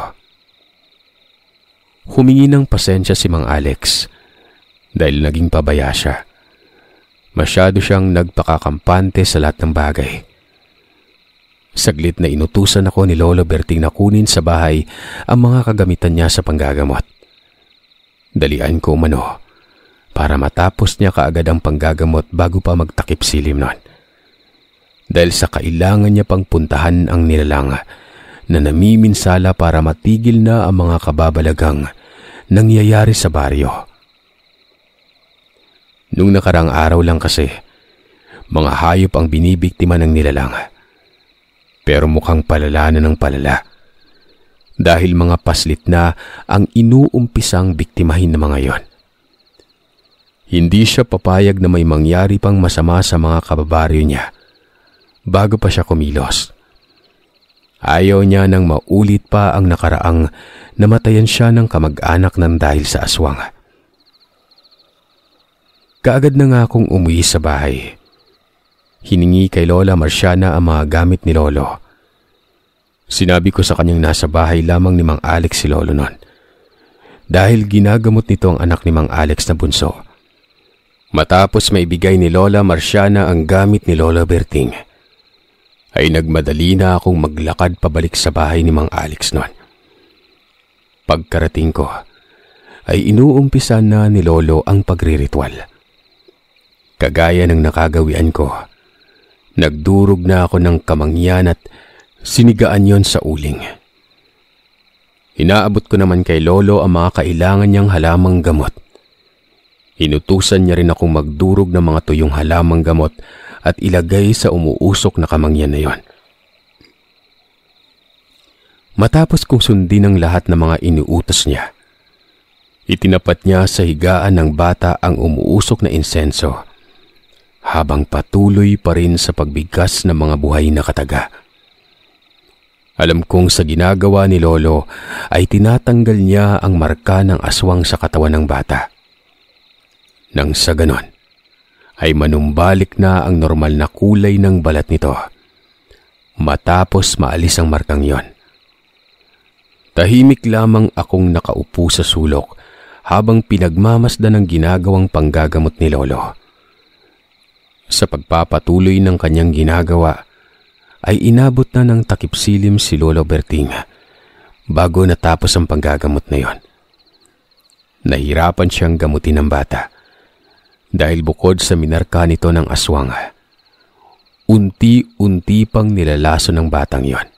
Humingi ng pasensya si Mang Alex dahil naging pabaya siya. Masyado siyang nagpakakampante sa lahat ng bagay. Saglit na inutusan ako ni Lolo Berting na kunin sa bahay ang mga kagamitan niya sa panggagamot. Dalian ko umano para matapos niya kaagad ang panggagamot bago pa magtakip silim noon. Dahil sa kailangan niya pang puntahan ang nilalang na namiminsala para matigil na ang mga kababalagang nangyayari sa baryo. Nung nakarang araw lang kasi, mga hayop ang binibiktima ng nilalang. Pero mukhang palala na ng palala. Dahil mga paslit na ang inuumpisang biktimahin ng mga yon. Hindi siya papayag na may mangyari pang masama sa mga kababaryo niya bago pa siya kumilos. Ayaw niya nang maulit pa ang nakaraang namatayan siya ng kamag-anak ng dahil sa aswang. Kaagad na nga akong umuwi sa bahay. Hiningi kay Lola Marciana ang mga gamit ni Lolo. Sinabi ko sa kanyang nasa bahay lamang ni Mang Alex si Lolo noon. Dahil ginagamot nito ang anak ni Mang Alex na bunso. Matapos maibigay ni Lola Marciana ang gamit ni Lola Berting, ay nagmadali na akong maglakad pabalik sa bahay ni Mang Alex noon. Pagkarating ko, ay inuumpisa na ni Lolo ang pagriritual. Kagaya ng nakagawian ko. Nagdurog na ako ng kamangyan at sinigaan yon sa uling. Inaabot ko naman kay Lolo ang mga kailangan niyang halamang gamot. Inutusan niya rin akong magdurog ng mga tuyong halamang gamot at ilagay sa umuusok na kamangyan na yon. Matapos kong sundin ang lahat ng mga inuutos niya, itinapat niya sa higaan ng bata ang umuusok na insenso habang patuloy pa rin sa pagbigkas ng mga buhay na kataga. Alam kong sa ginagawa ni Lolo ay tinatanggal niya ang marka ng aswang sa katawan ng bata. Nang sa ganon, ay manumbalik na ang normal na kulay ng balat nito matapos maalis ang markang yon. Tahimik lamang akong nakaupo sa sulok habang pinagmamasdan ang ginagawang panggagamot ni Lolo. Sa pagpapatuloy ng kanyang ginagawa, ay inabot na ng takip silim si Lolo Bertinga bago natapos ang panggagamot na yon. Nahirapan siyang gamutin ang bata dahil bukod sa minarka nito ng aswang, unti-unti pang nilalaso ng batang yon.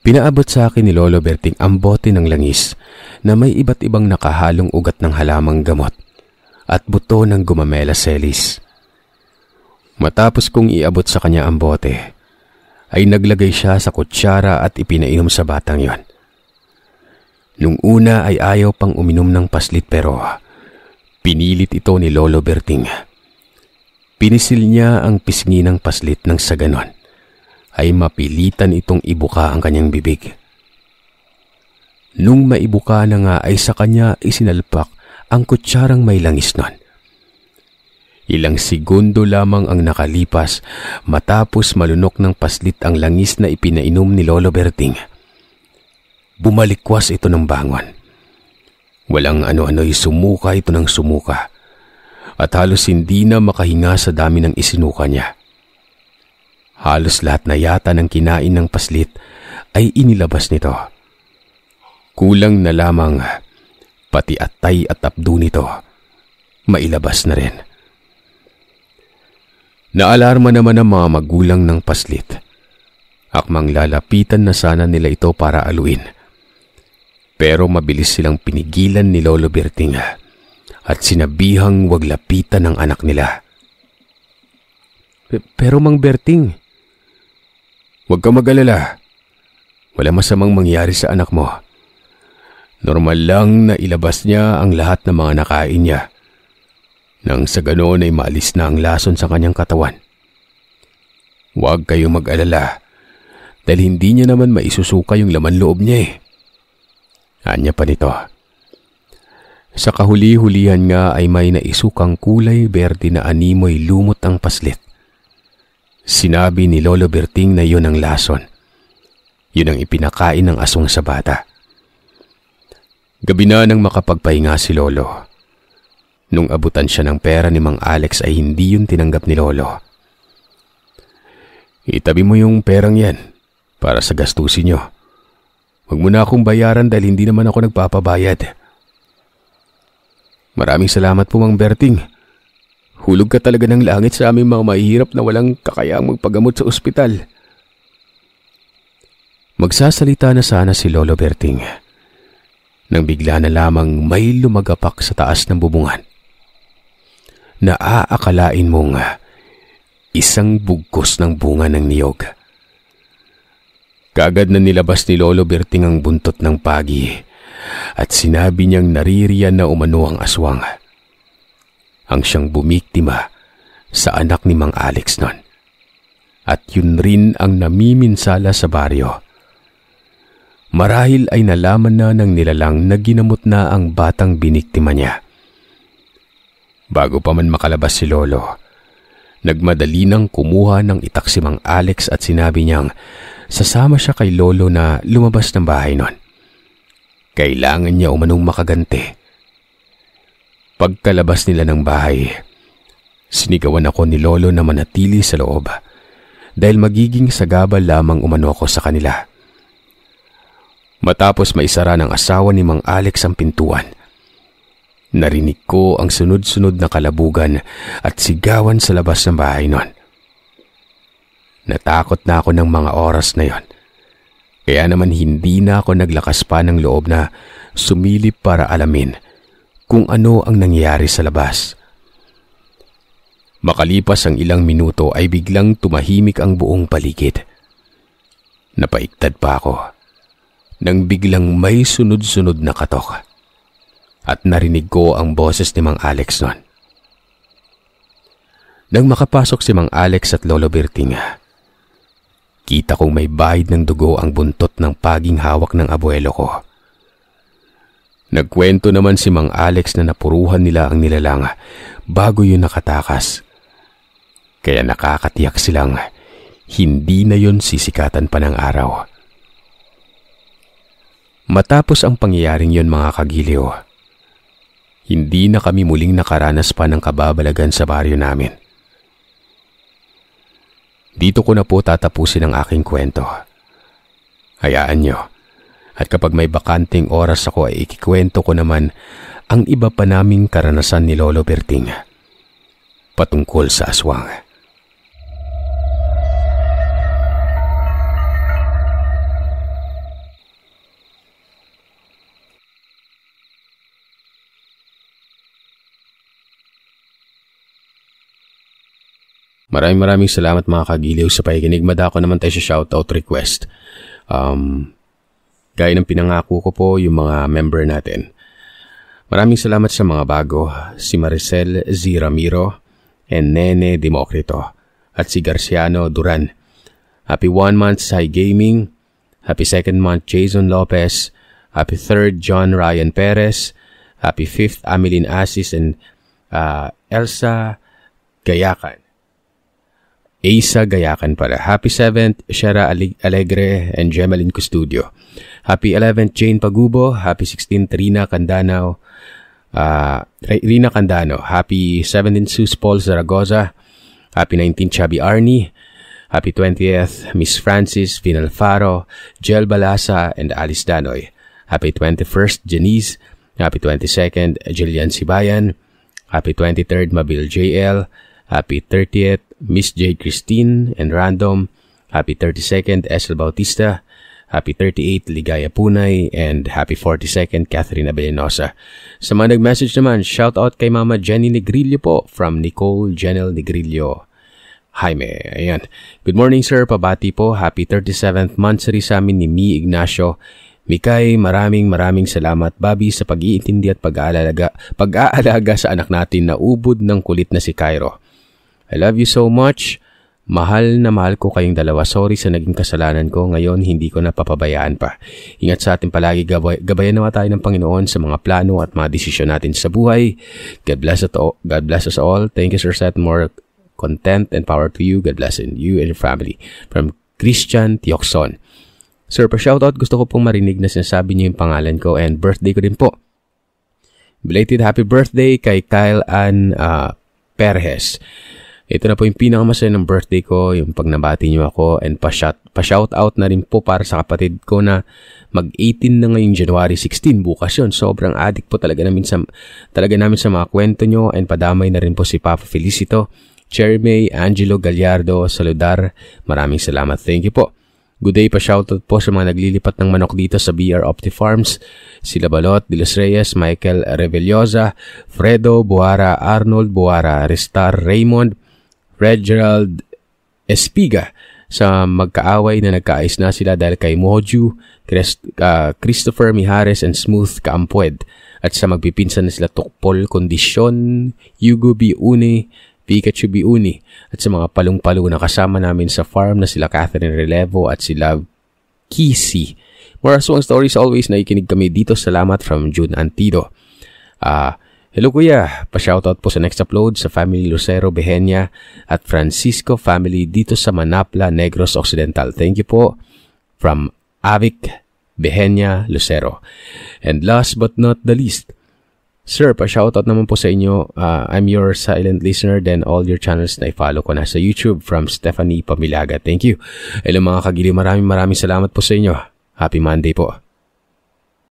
Pinaabot sa akin ni Lolo Berting ang bote ng langis na may iba't ibang nakahalong ugat ng halamang gamot at buto ng gumamela celis. Matapos kong iabot sa kanya ang bote, ay naglagay siya sa kutsara at ipinainom sa batang yon. Nung una ay ayaw pang uminom ng paslit pero pinilit ito ni Lolo Berting. Pinisil niya ang pisngi ng paslit nang sa ganon ay mapilitan itong ibuka ang kanyang bibig. Nung maibuka na nga ay sa kanya isinalpak ang kutsarang may langis nun. Ilang segundo lamang ang nakalipas matapos malunok ng paslit ang langis na ipinainom ni Lolo Berting. Bumalikwas ito ng bangon. Walang ano-ano'y sumuka ito ng sumuka at halos hindi na makahinga sa dami ng isinuka niya. Halos lahat na yata ng kinain ng paslit ay inilabas nito. Kulang na lamang pati atay at abdo nito mailabas na rin. Naalarma naman ang mga magulang ng paslit. Akmang lalapitan na sana nila ito para aluin. Pero mabilis silang pinigilan ni Lolo Bertinga at sinabihang wag lapitan ang anak nila. Pero Mang Berting, huwag ka mag-alala. Wala masamang mangyari sa anak mo. Normal lang na ilabas niya ang lahat ng mga nakain niya. Nang sa ganoon ay malis na ang lason sa kanyang katawan. Huwag kayong mag-alala dahil hindi niya naman maisusuka yung laman loob niya eh. Anya pa nito. Sa kahuli-hulihan nga ay may naisukang kulay berde na animoy lumot ang paslit. Sinabi ni Lolo Berting na yun ang lason. Yun ang ipinakain ng asong sa bata. Gabi na nang makapagpahinga si Lolo. Nung abutan siya ng pera ni Mang Alex ay hindi yun tinanggap ni Lolo. Itabi mo yung perang yan para sa gastusin nyo. Huwag mo na akong bayaran dahil hindi naman ako nagpapabayad. Maraming salamat po Mang Berting. Hulog ka talaga ng langit sa aming mga mahirap na walang kakayaang magpagamot sa ospital. Magsasalita na sana si Lolo Berting nang bigla na lamang may lumagapak sa taas ng bubungan na aakalain mong isang bugkos ng bunga ng niyog. Kagad na nilabas ni Lolo Berting ang buntot ng pagi at sinabi niyang naririyan na umano ang aswang. Ang siyang bumiktima sa anak ni Mang Alex noon. At yun rin ang namiminsala sa baryo. Marahil ay nalaman na ng nilalang na ginamot na ang batang biniktima niya Bago pa man makalabas si Lolo, nagmadali nang kumuha ng itak Mang Alex at sinabi niyang sasama siya kay Lolo na lumabas ng bahay nun. Kailangan niya umanong makaganti. Pagkalabas nila ng bahay, sinigawan ako ni Lolo na manatili sa loob dahil magiging sagabal lamang umano ako sa kanila. Matapos maisara ng asawa ni Mang Alex ang pintuan, Narinig ko ang sunod-sunod na kalabugan at sigawan sa labas ng bahay noon. Natakot na ako ng mga oras na yon. Kaya naman hindi na ako naglakas pa ng loob na sumilip para alamin kung ano ang nangyari sa labas. Makalipas ang ilang minuto ay biglang tumahimik ang buong paligid. Napaiktad pa ako nang biglang may sunod-sunod na katok at narinig ko ang boses ni Mang Alex noon. Nang makapasok si Mang Alex at Lolo Bertinga, kita kong may bahid ng dugo ang buntot ng paging hawak ng abuelo ko. Nagkwento naman si Mang Alex na napuruhan nila ang nilalanga bago yun nakatakas. Kaya nakakatiyak silang hindi na yun sisikatan pa ng araw. Matapos ang pangyayaring yon mga kagiliw, hindi na kami muling nakaranas pa ng kababalagan sa baryo namin. Dito ko na po tatapusin ang aking kwento. Hayaan nyo. At kapag may bakanting oras ako ay ikikwento ko naman ang iba pa naming karanasan ni Lolo Berting patungkol sa aswang. Maraming maraming salamat mga kagiliw sa pakikinig. Madako naman tayo sa shoutout request. Um, gaya ng pinangako ko po yung mga member natin. Maraming salamat sa mga bago, si Maricel Z. Ramiro and Nene Democrito at si Garciano Duran. Happy one month Sai Gaming, happy second month Jason Lopez, happy third John Ryan Perez, happy fifth Amelin Asis and uh, Elsa Gayakan. Asa Gayakan pala. Happy 7th, Shara Alegre and Gemalin Custudio. Happy 11th, Jane Pagubo. Happy 16th, Rina Candanao. Uh, ah, Rina Candano. Happy 17th, Sus Paul Zaragoza. Happy 19th, Chubby Arnie. Happy 20th, Miss Francis Finalfaro, Jel Balasa, and Alice Danoy. Happy 21st, Janice. Happy 22nd, Jillian Sibayan. Happy 23rd, Mabil JL. Happy 30th, Miss J. Christine and Random, happy 32nd Esel Bautista, happy 38 th Ligaya Punay, and happy 42nd Catherine Abelinosa. Sa mga nag-message naman, shout out kay Mama Jenny Negrillo po from Nicole Janel Negrillo. Jaime. Ayan. Good morning, sir. Pabati po. Happy 37th monthsary sa amin ni Mi Ignacio. Mikay, maraming maraming salamat, Bobby, sa pag-iintindi at pag-aalaga, pag-aalaga sa anak natin na ubod ng kulit na si Cairo. I love you so much. Mahal na mahal ko kayong dalawa. Sorry sa naging kasalanan ko. Ngayon, hindi ko na papabayaan pa. Ingat sa atin palagi. Gabay, gabayan naman tayo ng Panginoon sa mga plano at mga desisyon natin sa buhay. God bless, us all. God bless us all. Thank you, Sir Seth. More content and power to you. God bless in you and your family. From Christian Tiokson. Sir, pa-shoutout. Gusto ko pong marinig na sinasabi niyo yung pangalan ko and birthday ko rin po. Belated happy birthday kay Kyle Ann uh, Perez. Ito na po yung pinakamasaya ng birthday ko, yung pagnabati nabati niyo ako and pa-shout, pa-shout out na rin po para sa kapatid ko na mag-18 na ngayong January 16 bukas yun. Sobrang adik po talaga namin sa, talaga namin sa mga kwento niyo and padamay na rin po si Papa Felicito, Cherry May, Angelo Gallardo, Saludar. Maraming salamat. Thank you po. Good day pa shoutout po sa mga naglilipat ng manok dito sa BR Opti Farms, sila Balot, Dilos Reyes, Michael Revellosa, Fredo, Buara, Arnold, Buara, Restar, Raymond, Reginald Espiga sa magkaaway na nagkaayos na sila dahil kay Moju, Crest, uh, Christopher Mihares and Smooth Kaampued at sa magpipinsan na sila Tukpol Kondisyon, Yugo Biune, Pikachu Biune at sa mga palong-palo na kasama namin sa farm na sila Catherine Relevo at sila Kisi. More so stories always na ikinig kami dito. Salamat from June Antido. Uh, Hello kuya, pa-shoutout po sa next upload sa family Lucero Behenya at Francisco family dito sa Manapla, Negros Occidental. Thank you po from Avic Behenya Lucero. And last but not the least, Sir, pa-shoutout naman po sa inyo. Uh, I'm your silent listener then all your channels na i-follow ko na sa YouTube from Stephanie Pamilaga. Thank you. Hello mga kagili, maraming maraming salamat po sa inyo. Happy Monday po.